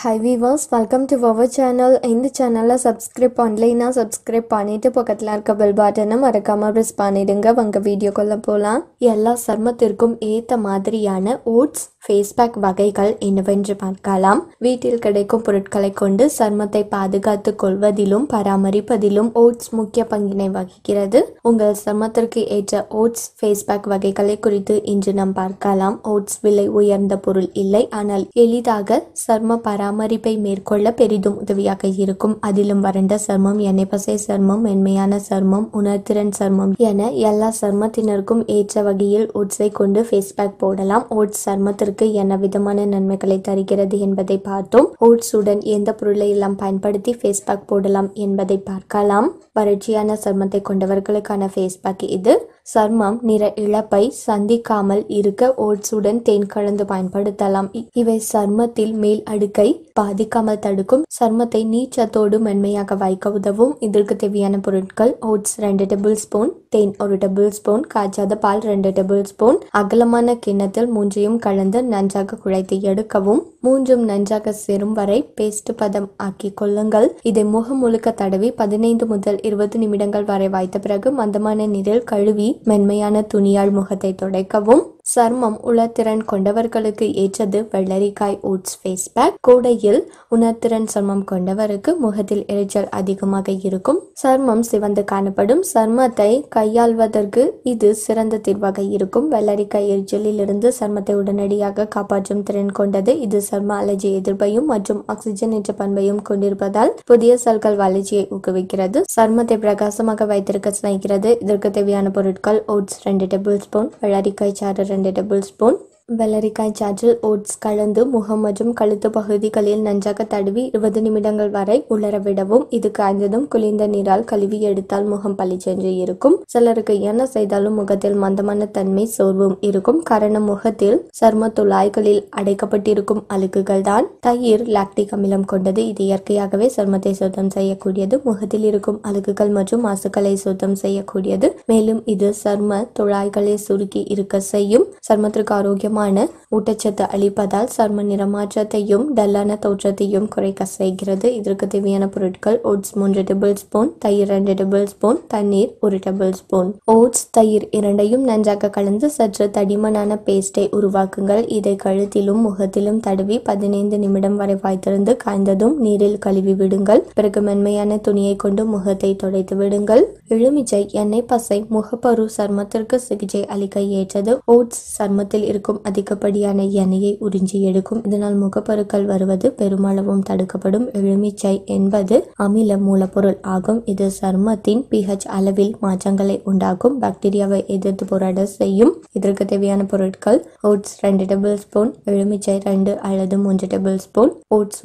High viewers welcome to our channel இந்த சேனலில் subscribe பண்ணலைன்னா சப்ஸ்கிரைப் பண்ணிவிட்டு பக்கத்தில் இருக்க பெல் பட்டனை மறக்காமல் ப்ரெஸ் பண்ணிவிடுங்க உங்கள் வீடியோக்குள்ளே போகலாம் எல்லா சர்மத்திற்கும் ஏற்ற மாதிரியான ஓட்ஸ் ஃபேஸ் பேக் வகைகள் என்னவென்று பார்க்கலாம் வீட்டில் கிடைக்கும் பொருட்களை கொண்டு சர்மத்தை பாதுகாத்து கொள்வதிலும் பராமரிப்பதிலும் ஓட்ஸ் முக்கிய பங்கினை வகிக்கிறது உங்கள் சர்மத்திற்கு ஏற்ற ஓட்ஸ் ஃபேஸ் பேக் வகைகளை குறித்து இன்று நாம் பார்க்கலாம் ஓட்ஸ் விலை உயர்ந்த பொருள் இல்லை ஆனால் எளிதாக சர்ம பரா பராமரிப்பை மேற்கொள்ள பெரிதும் உதவியாக இருக்கும் அதிலும் வறண்ட சர்மம் பசை சர்மம் மென்மையான சர்மம் உணர்திறன் சர்மம் என எல்லா சர்மத்தினருக்கும் ஏற்ற வகையில் ஓட்ஸை கொண்டு ஃபேஸ் பேக் போடலாம் ஓட்ஸ் சர்மத்திற்கு என்ன விதமான நன்மைகளை தருகிறது என்பதை பார்த்தோம் ஓட்ஸ் உடன் எந்த பொருளை எல்லாம் பயன்படுத்தி ஃபேஸ் பேக் போடலாம் என்பதை பார்க்கலாம் வறட்சியான சர்மத்தை கொண்டவர்களுக்கான ஃபேஸ் பேக் இது சர்மம் நிற இழப்பை சந்திக்காமல் இருக்க ஓட்ஸுடன் தேன் கலந்து பயன்படுத்தலாம் இவை சர்மத்தில் மேல் அடுக்கை பாதிக்காமல் தடுக்கும் சர்மத்தை நீச்சத்தோடு மென்மையாக வைக்க உதவும் இதற்கு தேவையான பொருட்கள் ஓட்ஸ் ரெண்டு டேபிள் ஸ்பூன் தேன் ஒரு டபுள் ஸ்பூன் காய்ச்சாத பால் ரெண்டு டேபிள் ஸ்பூன் அகலமான கிண்ணத்தில் மூன்றையும் கலந்து நன்றாக குழைத்து எடுக்கவும் மூன்றும் நன்றாக சேரும் வரை பேஸ்ட் பதம் ஆக்கி கொள்ளுங்கள் இதை முகம் முழுக்க தடவி பதினைந்து முதல் இருபது நிமிடங்கள் வரை வாய்த்த பிறகு மந்தமான நீரில் கழுவி மென்மையான துணியால் முகத்தை துடைக்கவும் சர்மம் உணர்திறன் கொண்டவர்களுக்கு ஏற்றது வெள்ளரிக்காய் ஓட்ஸ் ஃபேஸ் பேக் கோடையில் உணர்திறன் சர்மம் கொண்டவருக்கு முகத்தில் எரிச்சல் அதிகமாக இருக்கும் சர்மம் சிவந்து காணப்படும் சர்மத்தை கையாள்வதற்கு இது சிறந்த தீர்வாக இருக்கும் வெள்ளரிக்காய் எரிச்சலில் இருந்து சர்மத்தை உடனடியாக காப்பாற்றும் திறன் கொண்டது இது சர்ம அலர்ஜி எதிர்ப்பையும் மற்றும் ஆக்சிஜன் என்ற பண்பையும் கொண்டிருப்பதால் புதிய சல்கள் வளர்ச்சியை ஊக்குவிக்கிறது சர்மத்தை பிரகாசமாக வைத்திருக்க சினைக்கிறது இதற்கு தேவையான பொருட்கள் ஓட்ஸ் ரெண்டு டேபிள் ஸ்பூன் வெள்ளரிக்காய் சாறு And a double spoon. வெள்ளரிக்காய் சாற்றில் ஓட்ஸ் கலந்து முகம் மற்றும் கழுத்து பகுதிகளில் நன்றாக தடவி இருபது நிமிடங்கள் வரை உலர விடவும் இது காய்ந்ததும் குளிர்ந்த நீரால் கழுவி எடுத்தால் முகம் பளிச்சென்று இருக்கும் சிலருக்கு என்ன செய்தாலும் முகத்தில் மந்தமான தன்மை சோர்வும் இருக்கும் காரணம் முகத்தில் சர்ம துளாய்களில் அடைக்கப்பட்டிருக்கும் அழுக்குகள் தான் தயிர் லாக்டிக் அமிலம் கொண்டது இது இயற்கையாகவே சர்மத்தை சுத்தம் செய்யக்கூடியது முகத்தில் இருக்கும் அழுகுகள் மற்றும் மாசுக்களை சுத்தம் செய்யக்கூடியது மேலும் இது சர்ம துழாய்களை சுருக்கி இருக்க செய்யும் சர்மத்திற்கு ஆரோக்கியம் போதுமான ஊட்டச்சத்து அளிப்பதால் சர்ம நிறமாற்றத்தையும் டல்லான தோற்றத்தையும் குறைக்க செய்கிறது இதற்கு தேவையான பொருட்கள் ஓட்ஸ் மூன்று டேபிள் ஸ்பூன் தயிர் ரெண்டு டேபிள் ஸ்பூன் தண்ணீர் ஒரு டேபிள் ஸ்பூன் ஓட்ஸ் தயிர் இரண்டையும் நன்றாக கலந்து சற்று தடிமனான பேஸ்டை உருவாக்குங்கள் இதை கழுத்திலும் முகத்திலும் தடவி பதினைந்து நிமிடம் வரை வாய்த்திருந்து காய்ந்ததும் நீரில் கழுவி விடுங்கள் பிறகு மென்மையான துணியை கொண்டு முகத்தை துடைத்து விடுங்கள் எலுமிச்சை எண்ணெய் பசை முகப்பரு சர்மத்திற்கு சிகிச்சை அளிக்க ஏற்றது ஓட்ஸ் சர்மத்தில் இருக்கும் அதிகப்படியான எண்ணெயை உறிஞ்சி எடுக்கும் இதனால் முகப்பருக்கள் வருவது பெருமளவும் தடுக்கப்படும் எலுமிச்சை என்பது அமில மூலப்பொருள் ஆகும் இது சர்மத்தின் பிஹெச் அளவில் மாற்றங்களை உண்டாக்கும் பாக்டீரியாவை எதிர்த்து போராட செய்யும் இதற்கு தேவையான பொருட்கள் ஓட்ஸ் ரெண்டு டேபிள் ஸ்பூன் எலுமிச்சை ரெண்டு அல்லது மூன்று டேபிள் ஸ்பூன்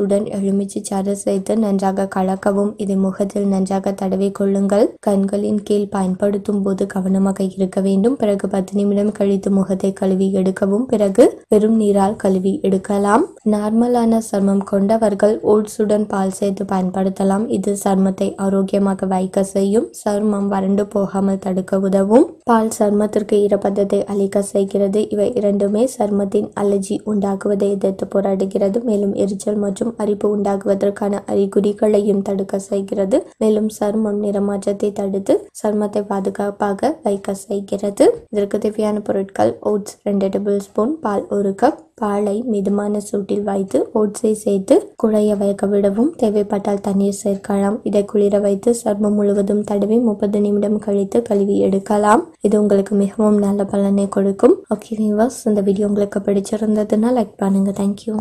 உடன் எலுமிச்சை சாறு சேர்த்து நன்றாக கலக்கவும் இதை முகத்தில் நன்றாக தடவி கொள்ளுங்கள் கண்களின் கீழ் பயன்படுத்தும் போது கவனமாக இருக்க வேண்டும் பிறகு பத்து நிமிடம் கழித்து முகத்தை கழுவி எடுக்கவும் பிறகு வெறும் நீரால் கழுவி எடுக்கலாம் நார்மலான சர்மம் கொண்டவர்கள் ஓட்ஸுடன் பால் சேர்த்து பயன்படுத்தலாம் இது சர்மத்தை ஆரோக்கியமாக வைக்க செய்யும் சர்மம் வறண்டு போகாமல் தடுக்க உதவும் பால் சர்மத்திற்கு ஈரப்பதத்தை அழிக்க செய்கிறது இவை இரண்டுமே சர்மத்தின் அலர்ஜி உண்டாகுவதை எதிர்த்து போராடுகிறது மேலும் எரிச்சல் மற்றும் அரிப்பு உண்டாகுவதற்கான அறிகுறிகளையும் தடுக்க செய்கிறது மேலும் சர்மம் நிறமாற்றத்தை தடுத்து சர்மத்தை பாதுகாப்பாக வைக்க செய்கிறது இதற்கு தேவையான பொருட்கள் ஓட்ஸ் ரெண்டு டேபிள் ஸ்பூன் பால் ஒரு கப் பாலை மிதமான சூட்டில் வைத்து ஓட்ஸை சேர்த்து குழைய வைக்க விடவும் தேவைப்பட்டால் தண்ணீர் சேர்க்கலாம் இதை குளிர வைத்து சர்மம் முழுவதும் தடவி முப்பது நிமிடம் கழித்து கழுவி எடுக்கலாம் இது உங்களுக்கு மிகவும் நல்ல பலனை கொடுக்கும் ஓகே இந்த வீடியோ உங்களுக்கு பிடிச்சிருந்ததுன்னா லைக் பண்ணுங்க தேங்க்யூ